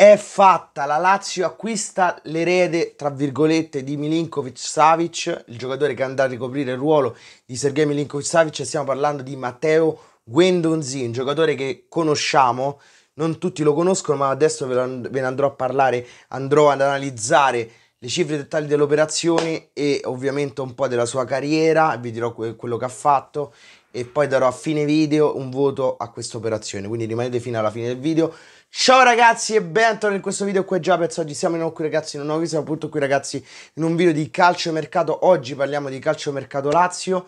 È fatta, la Lazio acquista l'erede, tra virgolette, di Milinkovic-Savic, il giocatore che andrà a ricoprire il ruolo di Sergei Milinkovic-Savic, stiamo parlando di Matteo Guendonzi, un giocatore che conosciamo, non tutti lo conoscono, ma adesso ve ne andrò a parlare, andrò ad analizzare le cifre dettagli dell'operazione e ovviamente un po' della sua carriera, vi dirò quello che ha fatto e poi darò a fine video un voto a questa operazione, quindi rimanete fino alla fine del video Ciao ragazzi e bentornati in questo video qui già Giapez, oggi siamo in qui ragazzi in un nuovo video, siamo appunto qui ragazzi in un video di calcio mercato, oggi parliamo di calcio mercato Lazio,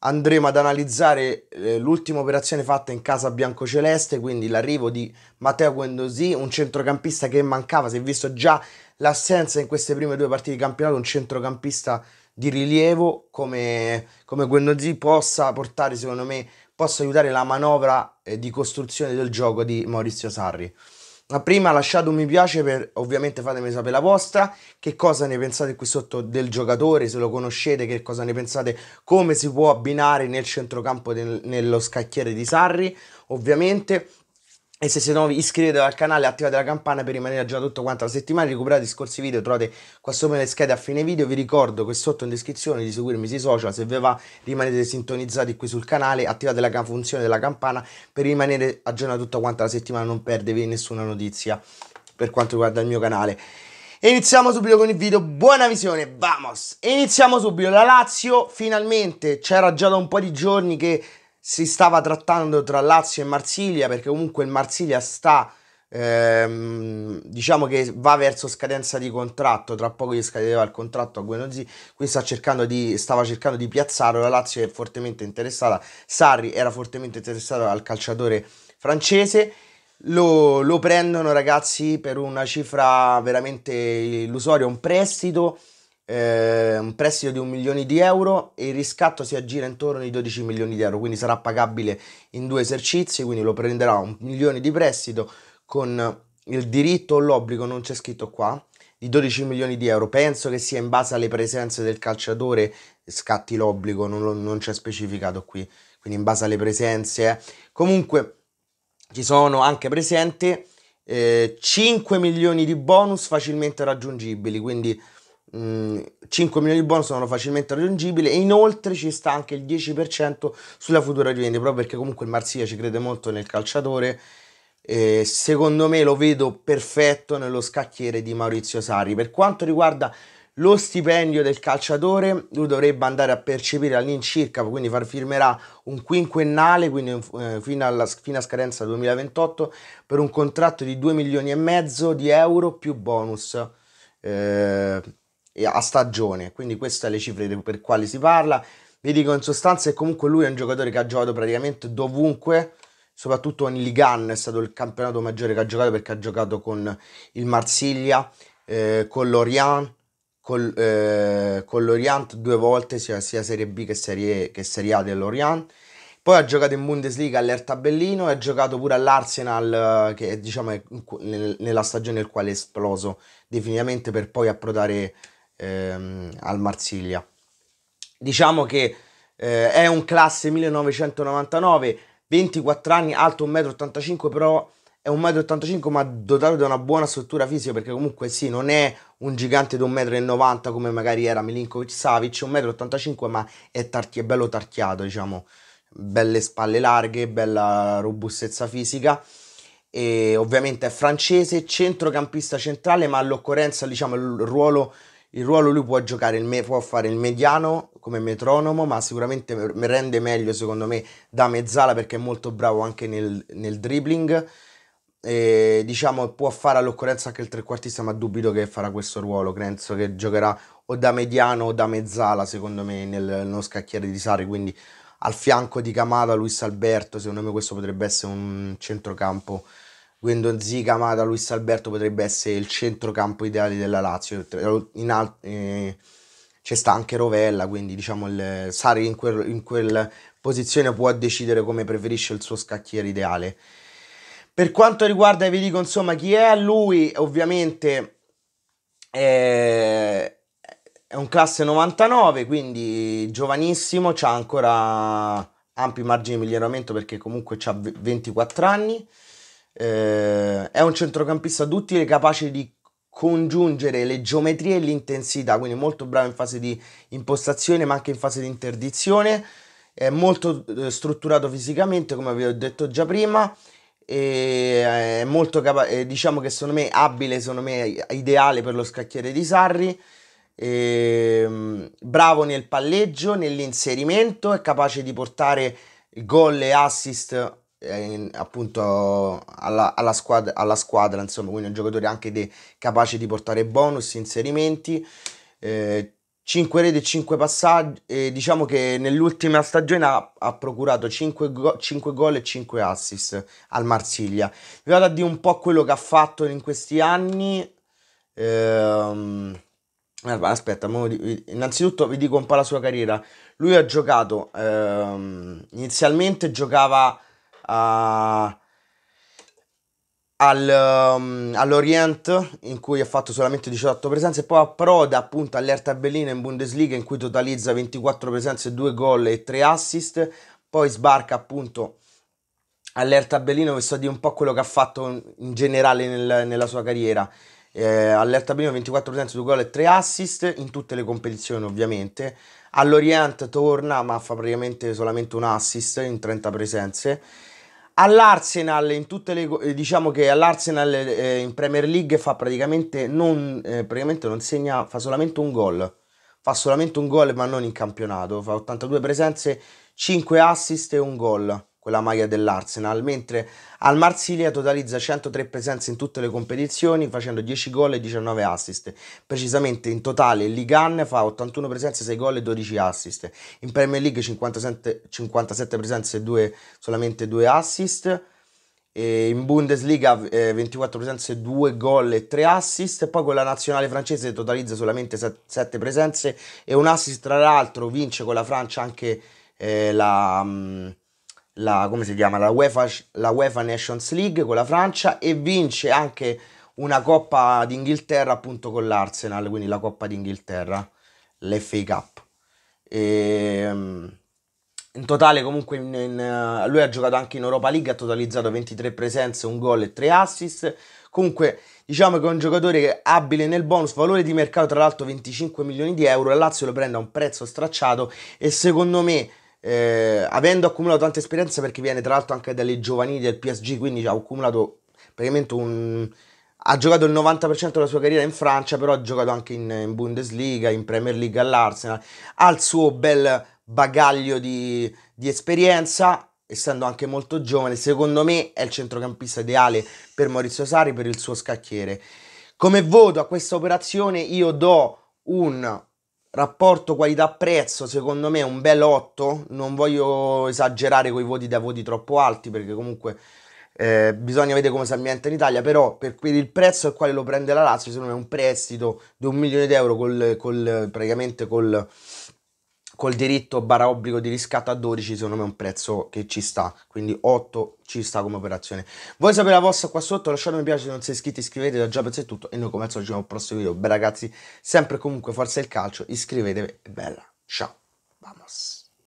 andremo ad analizzare eh, l'ultima operazione fatta in casa biancoceleste, quindi l'arrivo di Matteo Guendosì, un centrocampista che mancava, si è visto già l'assenza in queste prime due partite di campionato, un centrocampista di rilievo come, come Guendosì possa portare secondo me possa aiutare la manovra eh, di costruzione del gioco di Maurizio Sarri. Ma prima lasciate un mi piace per ovviamente fatemi sapere la vostra, che cosa ne pensate qui sotto del giocatore, se lo conoscete, che cosa ne pensate, come si può abbinare nel centrocampo del, nello scacchiere di Sarri, ovviamente e se siete nuovi iscrivetevi al canale, attivate la campana per rimanere aggiornati tutta la settimana. Recuperate i scorsi video, trovate qua sopra le schede a fine video. Vi ricordo che sotto in descrizione di seguirmi sui social, se vi va rimanete sintonizzati qui sul canale, attivate la funzione della campana per rimanere aggiornati tutta quanta la settimana, non perdevi nessuna notizia per quanto riguarda il mio canale. E iniziamo subito con il video, buona visione, vamos! E iniziamo subito, la Lazio finalmente, c'era già da un po' di giorni che si stava trattando tra Lazio e Marsiglia perché comunque il Marsiglia sta ehm, diciamo che va verso scadenza di contratto tra poco gli scadeva il contratto a Guenozzi qui sta cercando di, stava cercando di piazzarlo la Lazio è fortemente interessata Sarri era fortemente interessato al calciatore francese lo, lo prendono ragazzi per una cifra veramente illusoria un prestito eh, un prestito di un milione di euro e il riscatto si aggira intorno ai 12 milioni di euro, quindi sarà pagabile in due esercizi, quindi lo prenderà un milione di prestito con il diritto o l'obbligo, non c'è scritto qua, di 12 milioni di euro. Penso che sia in base alle presenze del calciatore, scatti l'obbligo, non, non c'è specificato qui, quindi in base alle presenze. Eh. Comunque ci sono anche presenti eh, 5 milioni di bonus facilmente raggiungibili, quindi 5 mm, milioni di bonus sono facilmente raggiungibili e inoltre ci sta anche il 10% sulla futura rivendita proprio perché comunque il Marsiglia ci crede molto nel calciatore e secondo me lo vedo perfetto nello scacchiere di Maurizio Sarri. Per quanto riguarda lo stipendio del calciatore, lui dovrebbe andare a percepire all'incirca, quindi far firmerà un quinquennale, quindi eh, fino, alla, fino a scadenza 2028, per un contratto di 2 milioni e mezzo di euro più bonus. Eh, a stagione, quindi queste sono le cifre per quali si parla. Vi dico in sostanza che comunque lui è un giocatore che ha giocato praticamente dovunque, soprattutto in Ligan è stato il campionato maggiore che ha giocato perché ha giocato con il Marsiglia, eh, con l'Orient, col, eh, con l'Orient due volte, sia, sia Serie B che Serie, che serie A dell'Orient. Poi ha giocato in Bundesliga all'Erta Bellino e ha giocato pure all'Arsenal, eh, che diciamo, nella stagione nel quale è esploso definitivamente per poi approdare ehm, al Marsiglia. Diciamo che eh, è un classe 1999, 24 anni, alto 1,85 m, però è 1,85 m ma dotato di una buona struttura fisica perché comunque sì, non è un gigante di 1,90 m come magari era Milinkovic Savic, 1,85 m ma è, tarchi- è bello tarchiato, diciamo, belle spalle larghe, bella robustezza fisica e ovviamente è francese, centrocampista centrale ma all'occorrenza diciamo il ruolo il ruolo lui può giocare, me- può fare il mediano come metronomo, ma sicuramente me- rende meglio secondo me da mezzala perché è molto bravo anche nel, nel dribbling. E, diciamo può fare all'occorrenza anche il trequartista, ma dubito che farà questo ruolo. Penso che giocherà o da mediano o da mezzala, secondo me, nel, nello scacchiere di Sari. Quindi al fianco di Camada, Luis Alberto, secondo me questo potrebbe essere un centrocampo Guendon Zica, Luis Alberto potrebbe essere il centrocampo ideale della Lazio. In al- eh, c'è sta anche Rovella, quindi diciamo il Sari in, quel, in quella posizione può decidere come preferisce il suo scacchiere ideale. Per quanto riguarda, vi dico insomma chi è, lui ovviamente è, è un classe 99, quindi giovanissimo, ha ancora ampi margini di miglioramento perché comunque ha 24 anni. Eh, è un centrocampista duttile capace di congiungere le geometrie e l'intensità, quindi molto bravo in fase di impostazione ma anche in fase di interdizione, è molto eh, strutturato fisicamente come vi ho detto già prima e è molto capace, eh, diciamo che secondo me abile, secondo me ideale per lo scacchiere di Sarri, e, ehm, bravo nel palleggio, nell'inserimento, è capace di portare gol e assist eh, in, appunto alla, alla, squadra, alla, squadra, insomma, quindi un giocatore anche de, capace di portare bonus, inserimenti. Eh, 5 reti e 5 passaggi. Eh, diciamo che nell'ultima stagione ha, ha procurato 5, go- 5, gol e 5 assist al Marsiglia. Vi vado a dire un po' quello che ha fatto in questi anni. Eh, aspetta, innanzitutto vi dico un po' la sua carriera. Lui ha giocato, eh, inizialmente giocava a, al, um, all'Orient in cui ha fatto solamente 18 presenze e poi approda appunto all'Erta Berlino in Bundesliga in cui totalizza 24 presenze, 2 gol e 3 assist, poi sbarca appunto all'Erta Bellino vi so a dire un po' quello che ha fatto in generale nel, nella sua carriera. Eh, all'Erta Bellino 24 presenze, 2 gol e 3 assist in tutte le competizioni ovviamente. All'Orient torna ma fa praticamente solamente un assist in 30 presenze. All'Arsenal in tutte le eh, diciamo che all'Arsenal eh, in Premier League fa praticamente non, eh, praticamente non segna, fa solamente un gol. Fa solamente un gol, ma non in campionato, fa 82 presenze, 5 assist e un gol con la maglia dell'Arsenal, mentre al Marsiglia totalizza 103 presenze in tutte le competizioni facendo 10 gol e 19 assist. Precisamente in totale in Ligue fa 81 presenze, 6 gol e 12 assist. In Premier League 57, 57 presenze, 2, solamente 2 assist. E in Bundesliga eh, 24 presenze, 2 gol e 3 assist. E poi con la nazionale francese totalizza solamente 7 presenze e un assist. Tra l'altro vince con la Francia anche eh, la... Mh, mm, la, come si chiama, la UEFA, la UEFA Nations League con la Francia e vince anche una Coppa d'Inghilterra appunto con l'Arsenal, quindi la Coppa d'Inghilterra, l'FA Cup. E, ehm, in totale comunque in, in, eh, lui ha giocato anche in Europa League, ha totalizzato 23 presenze, un gol e 3 assist. Comunque diciamo che è un giocatore abile nel bonus, valore di mercato tra l'altro 25 milioni di euro, la Lazio lo prende a un prezzo stracciato e secondo me eh, avendo accumulato tanta esperienza perché viene tra l'altro anche dalle giovanili del PSG, quindi ha accumulato praticamente un... Ha giocato il 90% della sua carriera in Francia, però ha giocato anche in, in Bundesliga, in Premier League all'Arsenal. Ha il suo bel bagaglio di, di esperienza, essendo anche molto giovane. Secondo me è il centrocampista ideale per Maurizio Sari per il suo scacchiere. Come voto a questa operazione io do un Rapporto qualità-prezzo, secondo me, un bel 8. Non voglio esagerare con i voti da voti troppo alti, perché comunque eh, bisogna vedere come si ambienta in Italia. Però, per il prezzo al quale lo prende la Lazio, secondo me è un prestito di un milione di euro col, col praticamente col col diritto barra obbligo di riscatto a 12 secondo me è un prezzo che ci sta quindi 8 ci sta come operazione voi sapete la vostra qua sotto lasciate un piace se non siete iscritti iscrivetevi da già per se tutto e noi come al solito ci vediamo al prossimo video beh ragazzi sempre comunque forza il calcio iscrivetevi bella ciao vamos